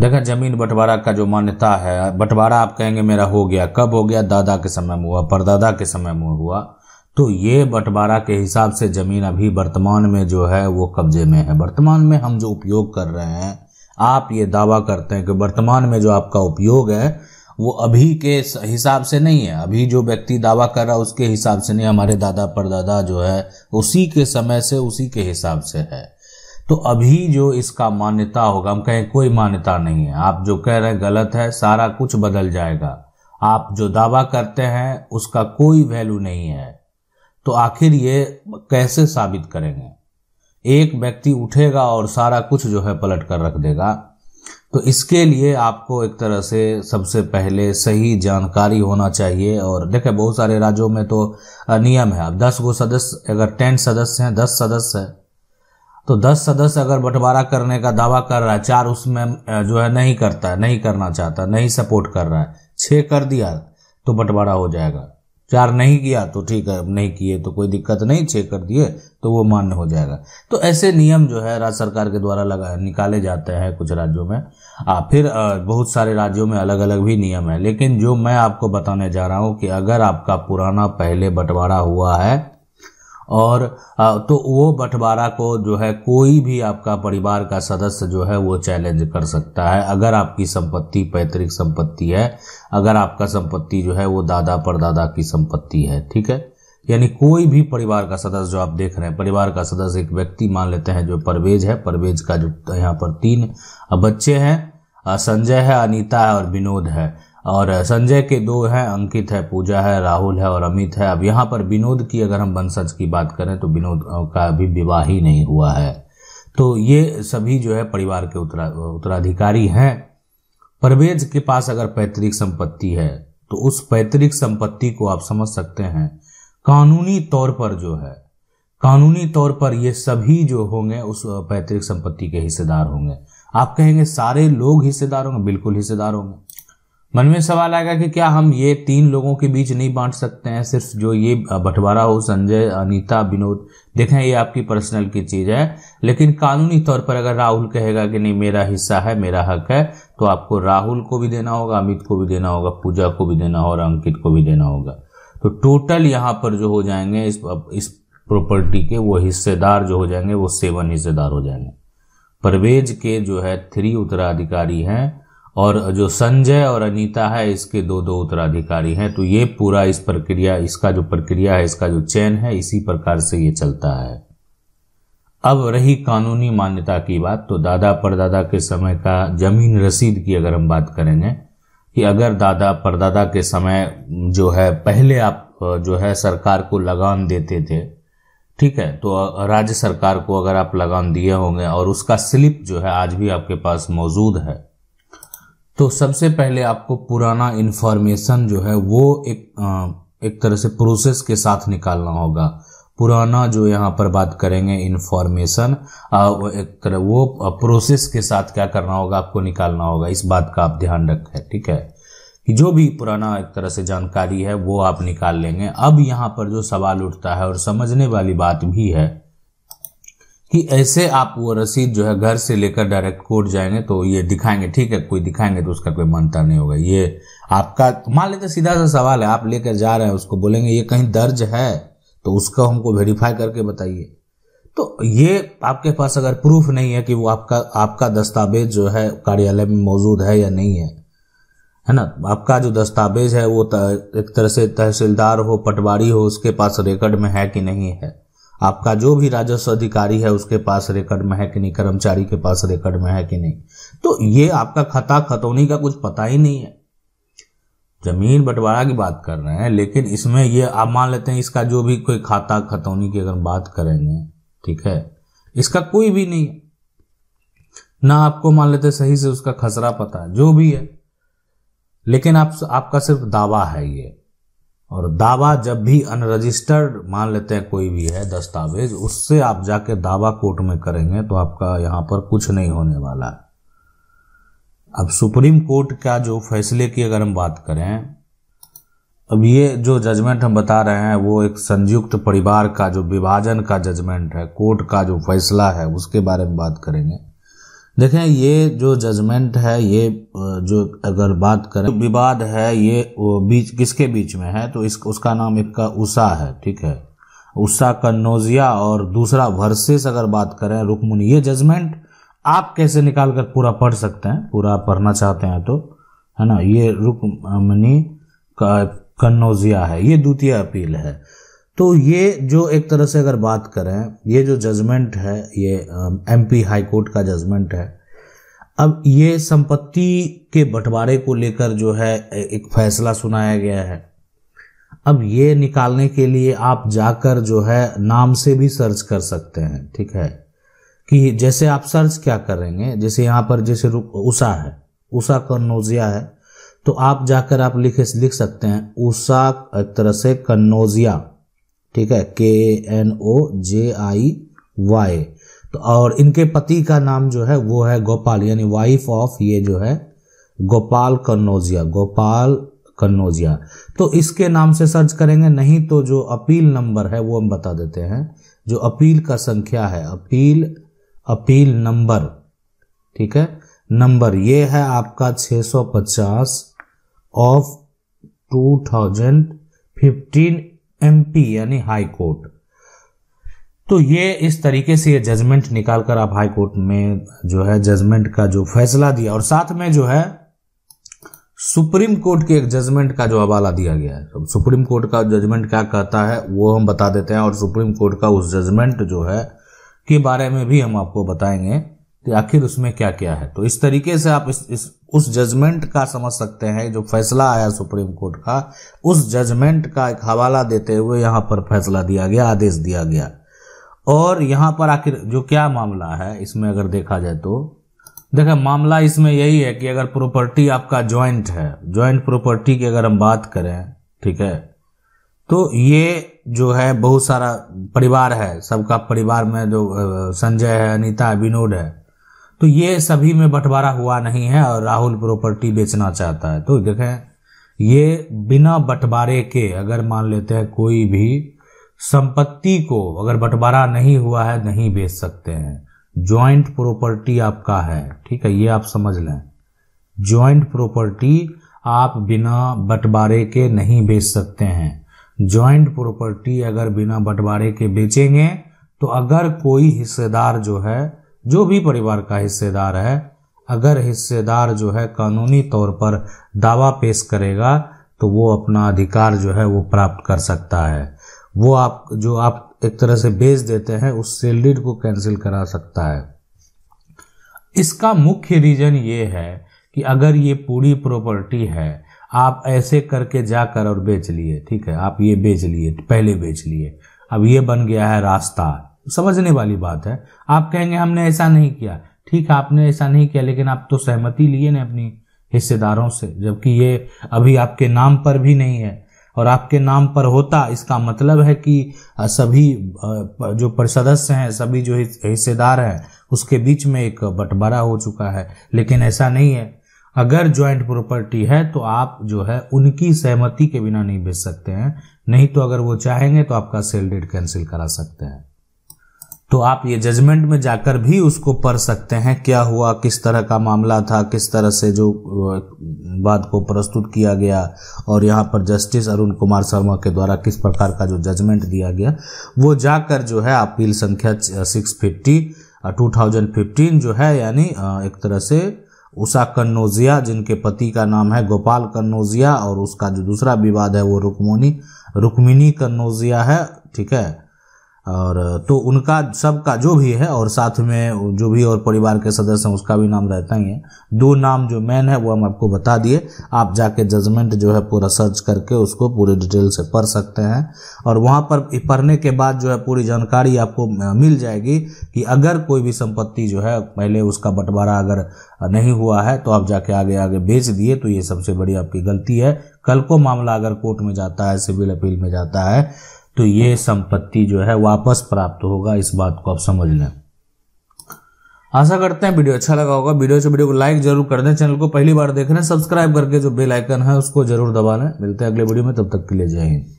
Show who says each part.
Speaker 1: देखा जमीन बंटवारा का जो मान्यता है बंटवारा आप कहेंगे मेरा हो गया कब हो गया दादा के समय में हुआ परदादा के समय में हुआ तो ये बंटवारा के हिसाब से ज़मीन अभी वर्तमान में जो है वो कब्जे में है वर्तमान में हम जो उपयोग कर रहे हैं आप ये दावा करते हैं कि वर्तमान में जो आपका उपयोग है वो अभी के हिसाब से नहीं है अभी जो व्यक्ति दावा कर रहा है उसके हिसाब से नहीं हमारे दादा परदादा जो है उसी के समय से उसी के हिसाब से है तो अभी जो इसका मान्यता होगा हम कहें कोई मान्यता नहीं है आप जो कह रहे हैं गलत है सारा कुछ बदल जाएगा आप जो दावा करते हैं उसका कोई वैल्यू नहीं है तो आखिर ये कैसे साबित करेंगे एक व्यक्ति उठेगा और सारा कुछ जो है पलट कर रख देगा तो इसके लिए आपको एक तरह से सबसे पहले सही जानकारी होना चाहिए और देखे बहुत सारे राज्यों में तो नियम है अब दस गो सदस्य अगर टेन सदस्य हैं दस सदस्य है तो दस सदस्य अगर बंटवारा करने का दावा कर रहा है चार उसमें जो है नहीं करता है नहीं करना चाहता नहीं सपोर्ट कर रहा है छः कर दिया तो बंटवारा हो जाएगा चार नहीं किया तो ठीक है नहीं किए तो कोई दिक्कत नहीं छः कर दिए तो वो मान्य हो जाएगा तो ऐसे नियम जो है राज्य सरकार के द्वारा लगा निकाले जाते हैं कुछ राज्यों में आ, फिर बहुत सारे राज्यों में अलग अलग भी नियम है लेकिन जो मैं आपको बताने जा रहा हूँ कि अगर आपका पुराना पहले बंटवारा हुआ है और तो वो बंटवारा को जो है कोई भी आपका परिवार का सदस्य जो है वो चैलेंज कर सकता है अगर आपकी संपत्ति पैतृक संपत्ति है अगर आपका संपत्ति जो है वो दादा परदादा की संपत्ति है ठीक है यानी कोई भी परिवार का सदस्य जो आप देख रहे हैं परिवार का सदस्य एक व्यक्ति मान लेते हैं जो परवेज है परवेज का जो यहाँ पर तीन बच्चे हैं संजय है अनीता है और विनोद है और संजय के दो हैं अंकित है पूजा है राहुल है और अमित है अब यहाँ पर विनोद की अगर हम वंशज की बात करें तो विनोद का अभी विवाह ही नहीं हुआ है तो ये सभी जो है परिवार के उत्तरा उत्तराधिकारी हैं परवेज के पास अगर पैतृक संपत्ति है तो उस पैतृक संपत्ति को आप समझ सकते हैं कानूनी तौर पर जो है कानूनी तौर पर ये सभी जो होंगे उस पैतृक संपत्ति के हिस्सेदार होंगे आप कहेंगे सारे लोग हिस्सेदार होंगे बिल्कुल हिस्सेदार होंगे मन में सवाल आएगा कि क्या हम ये तीन लोगों के बीच नहीं बांट सकते हैं सिर्फ जो ये बंटवारा हो संजय अनीता विनोद देखें ये आपकी पर्सनल की चीज़ है लेकिन कानूनी तौर पर अगर राहुल कहेगा कि नहीं मेरा हिस्सा है मेरा हक है तो आपको राहुल को भी देना होगा अमित को भी देना होगा पूजा को भी देना होगा अंकित को भी देना होगा तो टोटल यहाँ पर जो हो जाएंगे इस इस प्रॉपर्टी के वो हिस्सेदार जो हो जाएंगे वो सेवन हिस्सेदार हो जाएंगे परवेज के जो है थ्री उत्तराधिकारी हैं और जो संजय और अनीता है इसके दो दो उत्तराधिकारी हैं तो ये पूरा इस प्रक्रिया इसका जो प्रक्रिया है इसका जो चयन है इसी प्रकार से ये चलता है अब रही कानूनी मान्यता की बात तो दादा परदादा के समय का जमीन रसीद की अगर हम बात करेंगे कि अगर दादा परदादा के समय जो है पहले आप जो है सरकार को लगान देते थे ठीक है तो राज्य सरकार को अगर आप लगान दिए होंगे और उसका स्लिप जो है आज भी आपके पास मौजूद है तो सबसे पहले आपको पुराना इन्फॉर्मेशन जो है वो एक एक तरह से प्रोसेस के साथ निकालना होगा पुराना जो यहाँ पर बात करेंगे इन्फॉर्मेशन एक तरह वो प्रोसेस के साथ क्या करना होगा आपको निकालना होगा इस बात का आप ध्यान रखें ठीक है कि जो भी पुराना एक तरह से जानकारी है वो आप निकाल लेंगे अब यहाँ पर जो सवाल उठता है और समझने वाली बात भी है कि ऐसे आप वो रसीद जो है घर से लेकर डायरेक्ट कोर्ट जाएंगे तो ये दिखाएंगे ठीक है कोई दिखाएंगे तो उसका कोई मानता नहीं होगा ये आपका मान लेते सीधा सा सवाल है आप लेकर जा रहे हैं उसको बोलेंगे ये कहीं दर्ज है तो उसका हमको वेरीफाई करके बताइए तो ये आपके पास अगर प्रूफ नहीं है कि वो आपका आपका दस्तावेज जो है कार्यालय में मौजूद है या नहीं है है ना आपका जो दस्तावेज है वो एक तरह से तहसीलदार हो पटवारी हो उसके पास रिकॉर्ड में है कि नहीं है आपका जो भी राजस्व अधिकारी है उसके पास रिकॉर्ड में है कि नहीं कर्मचारी के पास रिकॉर्ड में है कि नहीं तो ये आपका खता खतौनी का कुछ पता ही नहीं है जमीन बंटवारा की बात कर रहे हैं लेकिन इसमें ये आप मान लेते हैं इसका जो भी कोई खाता खतौनी की अगर बात करेंगे ठीक है इसका कोई भी नहीं है ना आपको मान लेते सही से उसका खसरा पता है जो भी है लेकिन आप आपका सिर्फ दावा है ये और दावा जब भी अनरजिस्टर्ड मान लेते हैं कोई भी है दस्तावेज उससे आप जाके दावा कोर्ट में करेंगे तो आपका यहां पर कुछ नहीं होने वाला अब सुप्रीम कोर्ट का जो फैसले की अगर हम बात करें अब ये जो जजमेंट हम बता रहे हैं वो एक संयुक्त परिवार का जो विभाजन का जजमेंट है कोर्ट का जो फैसला है उसके बारे में बात करेंगे देखें ये जो जजमेंट है ये जो अगर बात करें विवाद तो है ये बीच किसके बीच में है तो इस उसका नाम एक का उषा है ठीक है उषा कन्नौजिया और दूसरा वर्सेस अगर बात करें रुकमुन ये जजमेंट आप कैसे निकाल कर पूरा पढ़ सकते हैं पूरा पढ़ना चाहते हैं तो है ना ये रुकमनी का कन्नौजिया है ये द्वितीय अपील है तो ये जो एक तरह से अगर बात करें ये जो जजमेंट है ये एम पी हाईकोर्ट का जजमेंट है अब ये संपत्ति के बंटवारे को लेकर जो है एक फैसला सुनाया गया है अब ये निकालने के लिए आप जाकर जो है नाम से भी सर्च कर सकते हैं ठीक है कि जैसे आप सर्च क्या करेंगे जैसे यहाँ पर जैसे उषा है उषा कन्नोजिया है तो आप जाकर आप लिख लिख सकते हैं उषा एक तरह से कन्नौजिया ठीक है के एन ओ जे आई वाई तो और इनके पति का नाम जो है वो है गोपाल यानी वाइफ ऑफ ये जो है गोपाल कन्नौजिया गोपाल कन्नौजिया तो इसके नाम से सर्च करेंगे नहीं तो जो अपील नंबर है वो हम बता देते हैं जो अपील का संख्या है अपील अपील नंबर ठीक है नंबर ये है आपका 650 ऑफ 2015 पी यानी हाई कोर्ट तो ये इस तरीके से ये जजमेंट निकालकर आप हाई कोर्ट में जो है जजमेंट का जो फैसला दिया और साथ में जो है सुप्रीम कोर्ट के एक जजमेंट का जो हवाला दिया गया है तो सुप्रीम कोर्ट का जजमेंट क्या कहता है वो हम बता देते हैं और सुप्रीम कोर्ट का उस जजमेंट जो है के बारे में भी हम आपको बताएंगे तो आखिर उसमें क्या क्या है तो इस तरीके से आप इस, इस उस जजमेंट का समझ सकते हैं जो फैसला आया सुप्रीम कोर्ट का उस जजमेंट का एक हवाला देते हुए यहां पर फैसला दिया गया आदेश दिया गया और यहां पर आखिर जो क्या मामला है इसमें अगर देखा जाए तो देखा मामला इसमें यही है कि अगर प्रॉपर्टी आपका ज्वाइंट है ज्वाइंट प्रॉपर्टी की अगर हम बात करें ठीक है तो ये जो है बहुत सारा परिवार है सबका परिवार में जो संजय है अनिता है विनोद है तो ये सभी में बंटवारा हुआ नहीं है और राहुल प्रॉपर्टी बेचना चाहता है तो देखें ये बिना बंटवारे के अगर मान लेते हैं कोई भी संपत्ति को अगर बंटवारा नहीं हुआ है नहीं बेच सकते हैं ज्वाइंट प्रॉपर्टी आपका है ठीक है ये आप समझ लें ज्वाइंट प्रॉपर्टी आप बिना बंटवारे के नहीं बेच सकते हैं ज्वाइंट प्रॉपर्टी अगर बिना बंटवारे के बेचेंगे तो अगर कोई हिस्सेदार जो है जो भी परिवार का हिस्सेदार है अगर हिस्सेदार जो है कानूनी तौर पर दावा पेश करेगा तो वो अपना अधिकार जो है वो प्राप्त कर सकता है वो आप जो आप एक तरह से बेच देते हैं उस सेल डीड को कैंसिल करा सकता है इसका मुख्य रीजन ये है कि अगर ये पूरी प्रॉपर्टी है आप ऐसे करके जाकर और बेच लिए ठीक है आप ये बेच लिए पहले बेच लिए अब ये बन गया है रास्ता समझने वाली बात है आप कहेंगे हमने ऐसा नहीं किया ठीक है आपने ऐसा नहीं किया लेकिन आप तो सहमति लिए ना अपनी हिस्सेदारों से जबकि ये अभी आपके नाम पर भी नहीं है और आपके नाम पर होता इसका मतलब है कि सभी जो सदस्य हैं सभी जो हिस्सेदार हैं उसके बीच में एक बंटवारा हो चुका है लेकिन ऐसा नहीं है अगर ज्वाइंट प्रॉपर्टी है तो आप जो है उनकी सहमति के बिना नहीं बेच सकते हैं नहीं तो अगर वो चाहेंगे तो आपका सेल डेट कैंसिल करा सकते हैं तो आप ये जजमेंट में जाकर भी उसको पढ़ सकते हैं क्या हुआ किस तरह का मामला था किस तरह से जो बात को प्रस्तुत किया गया और यहाँ पर जस्टिस अरुण कुमार शर्मा के द्वारा किस प्रकार का जो जजमेंट दिया गया वो जाकर जो है अपील संख्या six fifty two thousand fifteen जो है यानी एक तरह से उषा कन्नौजिया जिनके पति का नाम है गोपाल कन्नौजिया और उसका जो दूसरा विवाद है वो रुकमोनी रुक्मिनी कन्नौजिया है ठीक है और तो उनका सबका जो भी है और साथ में जो भी और परिवार के सदस्य हैं उसका भी नाम रहता ही है दो नाम जो मेन है वो हम आपको बता दिए आप जाके जजमेंट जो है पूरा सर्च करके उसको पूरे डिटेल से पढ़ सकते हैं और वहाँ पर पढ़ने के बाद जो है पूरी जानकारी आपको मिल जाएगी कि अगर कोई भी संपत्ति जो है पहले उसका बंटवारा अगर नहीं हुआ है तो आप जाके आगे आगे बेच दिए तो ये सबसे बड़ी आपकी गलती है कल को मामला अगर कोर्ट में जाता है सिविल अपील में जाता है तो ये संपत्ति जो है वापस प्राप्त होगा इस बात को आप समझ लें आशा करते हैं वीडियो अच्छा लगा होगा वीडियो से वीडियो को लाइक जरूर कर दें चैनल को पहली बार देख रहे हैं सब्सक्राइब करके जो बेल आइकन है उसको जरूर दबा लें मिलते हैं अगले वीडियो में तब तक के लिए जय हिंद